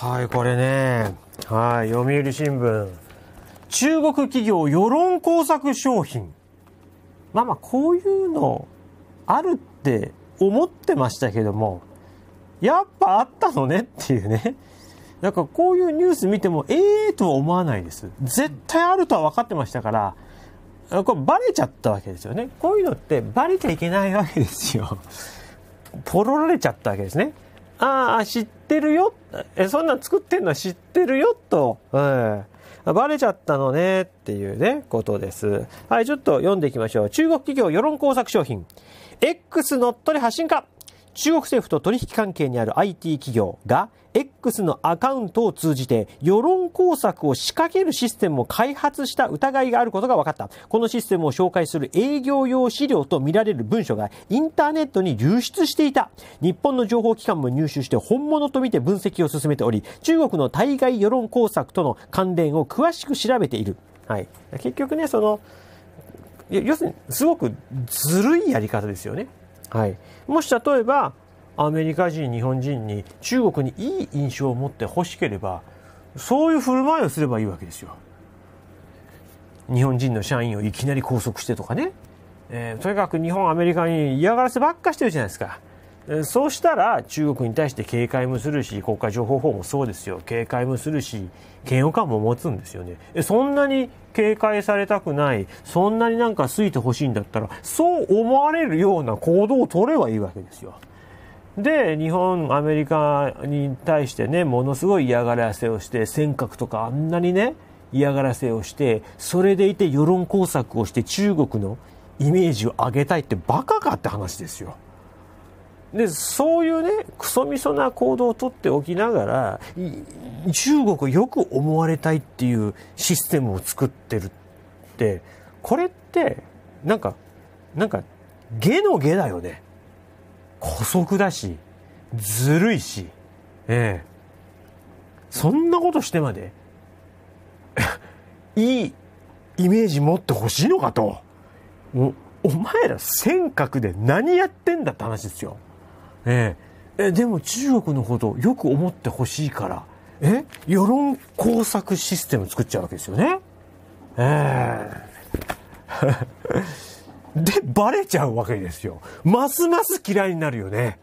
はい、これね、はい、読売新聞。中国企業世論工作商品。まあまあ、こういうのあるって思ってましたけども、やっぱあったのねっていうね。なんかこういうニュース見ても、ええー、とは思わないです。絶対あるとは分かってましたから、これバレちゃったわけですよね。こういうのってバレちゃいけないわけですよ。ポロられちゃったわけですね。ああ、知ってるよ。え、そんなん作ってんのは知ってるよ、と。うん。バレちゃったのね、っていうね、ことです。はい、ちょっと読んでいきましょう。中国企業世論工作商品。X 乗っ取り発信か。中国政府と取引関係にある IT 企業が X のアカウントを通じて世論工作を仕掛けるシステムを開発した疑いがあることが分かった。このシステムを紹介する営業用資料と見られる文書がインターネットに流出していた。日本の情報機関も入手して本物とみて分析を進めており、中国の対外世論工作との関連を詳しく調べている。はい。結局ね、その、要するにすごくずるいやり方ですよね。はい、もし例えばアメリカ人日本人に中国にいい印象を持ってほしければそういう振る舞いをすればいいわけですよ日本人の社員をいきなり拘束してとかね、えー、とにかく日本アメリカに嫌がらせばっかしてるじゃないですかそうしたら中国に対して警戒もするし、国家情報法もそうですよ。警戒もするし、嫌悪感も持つんですよね。そんなに警戒されたくない、そんなになんか好いてほしいんだったら、そう思われるような行動を取ればいいわけですよ。で、日本、アメリカに対してね、ものすごい嫌がらせをして、尖閣とかあんなにね、嫌がらせをして、それでいて世論工作をして中国のイメージを上げたいってバカかって話ですよ。でそういうねクソみそな行動をとっておきながら中国よく思われたいっていうシステムを作ってるってこれってなんかなんか下の下だよね姑息だしずるいしええそんなことしてまで いいイメージ持ってほしいのかとおお前ら尖閣で何やってんだって話ですよえー、えでも中国のほどよく思ってほしいからえ世論工作システム作っちゃうわけですよねえー、でバレちゃうわけですよますます嫌いになるよね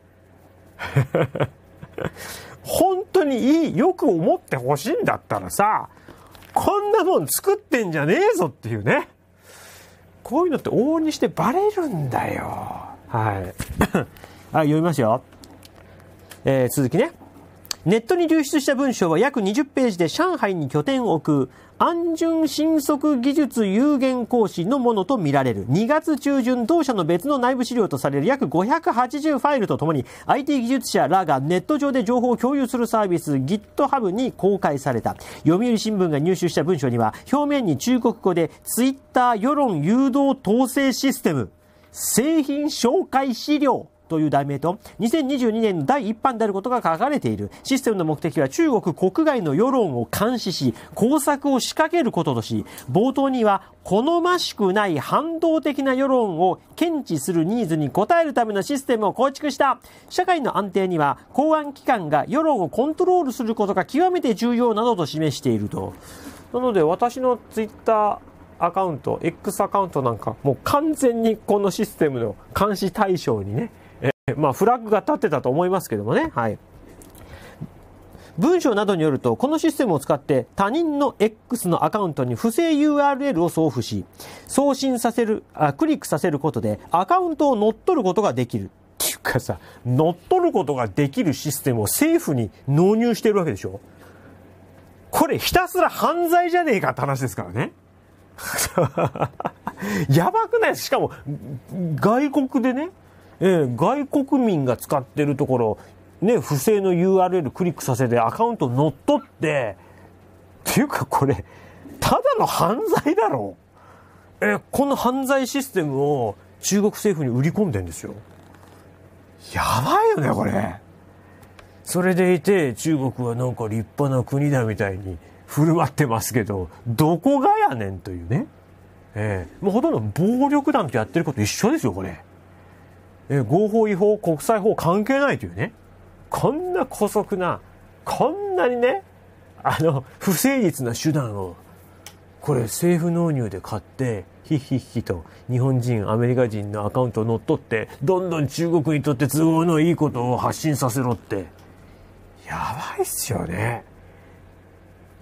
本当にいいよく思ってほしいんだったらさこんなもん作ってんじゃねえぞっていうねこういうのって往々にしてバレるんだよはいはい、読みますよ。えー、続きね。ネットに流出した文章は約20ページで上海に拠点を置く安順新速技術有限講師のものとみられる。2月中旬、同社の別の内部資料とされる約580ファイルとともに IT 技術者らがネット上で情報を共有するサービス GitHub に公開された。読売新聞が入手した文章には表面に中国語で Twitter 世論誘導統制システム製品紹介資料という題名と2022年の第一版であることが書かれているシステムの目的は中国国外の世論を監視し工作を仕掛けることとし冒頭には好ましくない反動的な世論を検知するニーズに応えるためのシステムを構築した社会の安定には公安機関が世論をコントロールすることが極めて重要などと示しているとなので私のツイッターアカウント X アカウントなんかもう完全にこのシステムの監視対象にね まあ、フラッグが立ってたと思いますけどもね。はい。文章などによると、このシステムを使って他人の X のアカウントに不正 URL を送付し、送信させる、あクリックさせることでアカウントを乗っ取ることができる。っていうかさ、乗っ取ることができるシステムを政府に納入してるわけでしょこれひたすら犯罪じゃねえかって話ですからね。やばくないしかも、外国でね、えー、外国民が使ってるところ、ね、不正の URL クリックさせてアカウント乗っ取って、っていうかこれ、ただの犯罪だろえー、この犯罪システムを中国政府に売り込んでんですよ。やばいよね、これ。それでいて、中国はなんか立派な国だみたいに振る舞ってますけど、どこがやねんというね。ええー、もうほとんど暴力団とやってること一緒ですよ、これ。え合法違法国際法関係ないというねこんな姑息なこんなにねあの不誠実な手段をこれ政府納入で買ってヒッヒッヒと日本人アメリカ人のアカウントを乗っ取ってどんどん中国にとって都合のいいことを発信させろってやばいっすよね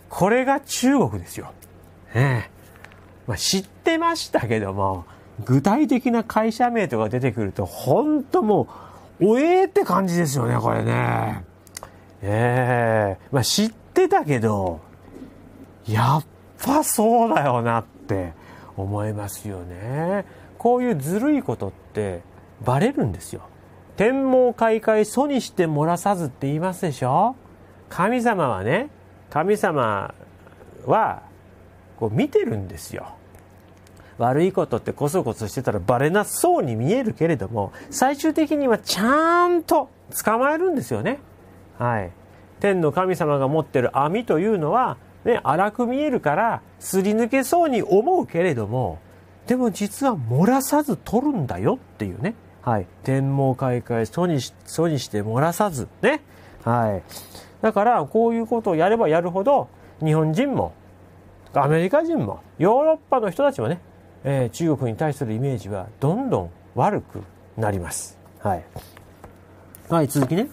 これが中国ですよ、ええまあ、知ってましたけども具体的な会社名とか出てくると、本当もう、おえーって感じですよね、これね。ええー、まあ知ってたけど、やっぱそうだよなって思いますよね。こういうずるいことってバレるんですよ。天網開会祖にして漏らさずって言いますでしょ神様はね、神様はこう見てるんですよ。悪いことってこそこそしてたらバレなそうに見えるけれども、最終的にはちゃんと捕まえるんですよね。はい。天の神様が持ってる網というのは、ね、荒く見えるからすり抜けそうに思うけれども、でも実は漏らさず取るんだよっていうね。はい。天網開会、祖にし、にして漏らさず、ね。はい。だから、こういうことをやればやるほど、日本人も、アメリカ人も、ヨーロッパの人たちもね、えー、中国に対するイメージはどんどん悪くなります。はい。はい、続きね。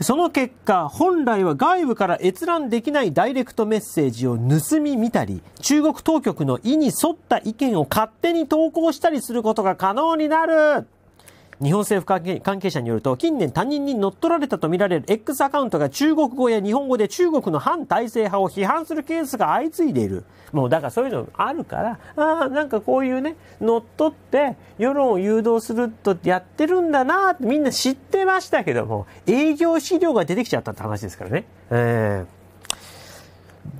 その結果、本来は外部から閲覧できないダイレクトメッセージを盗み見たり、中国当局の意に沿った意見を勝手に投稿したりすることが可能になる日本政府関係者によると、近年他人に乗っ取られたとみられる X アカウントが中国語や日本語で中国の反体制派を批判するケースが相次いでいる。もうだからそういうのあるから、ああ、なんかこういうね、乗っ取って世論を誘導するとやってるんだなってみんな知ってましたけども、営業資料が出てきちゃったって話ですからね。えー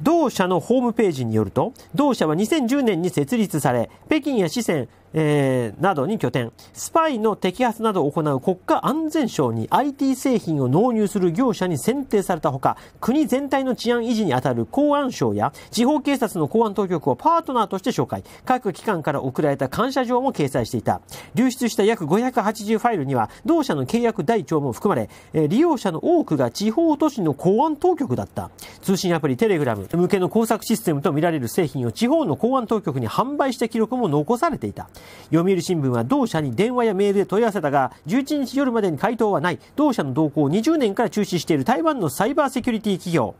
同社のホームページによると、同社は2010年に設立され、北京や四川、えー、などに拠点、スパイの摘発などを行う国家安全省に IT 製品を納入する業者に選定されたほか、国全体の治安維持に当たる公安省や地方警察の公安当局をパートナーとして紹介、各機関から送られた感謝状も掲載していた。流出した約580ファイルには、同社の契約台帳も含まれ、えー、利用者の多くが地方都市の公安当局だった。通信アプリテレグラム向けの工作システムとみられる製品を地方の公安当局に販売した記録も残されていた。読売新聞は同社に電話やメールで問い合わせたが、11日夜までに回答はない。同社の動向を20年から中止している台湾のサイバーセキュリティ企業。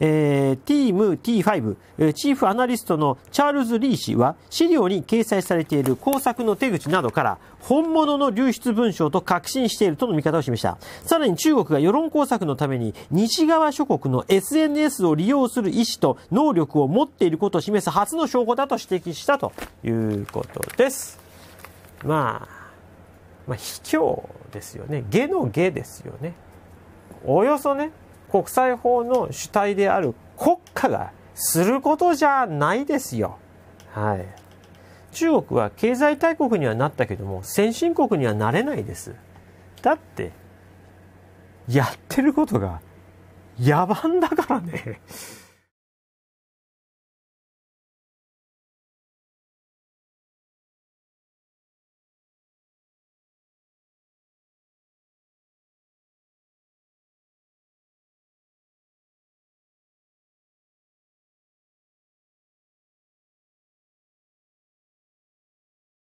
えー、TIMT5、チーフアナリストのチャールズ・リー氏は、資料に掲載されている工作の手口などから、本物の流出文章と確信しているとの見方を示した。さらに中国が世論工作のために、西側諸国の SNS を利用する意思と能力を持っていることを示す初の証拠だと指摘したということです。まあ、まあ、卑怯ですよね。下の下ですよね。およそね、国際法の主体である国家がすることじゃないですよ。はい。中国は経済大国にはなったけども、先進国にはなれないです。だって、やってることが野蛮だからね。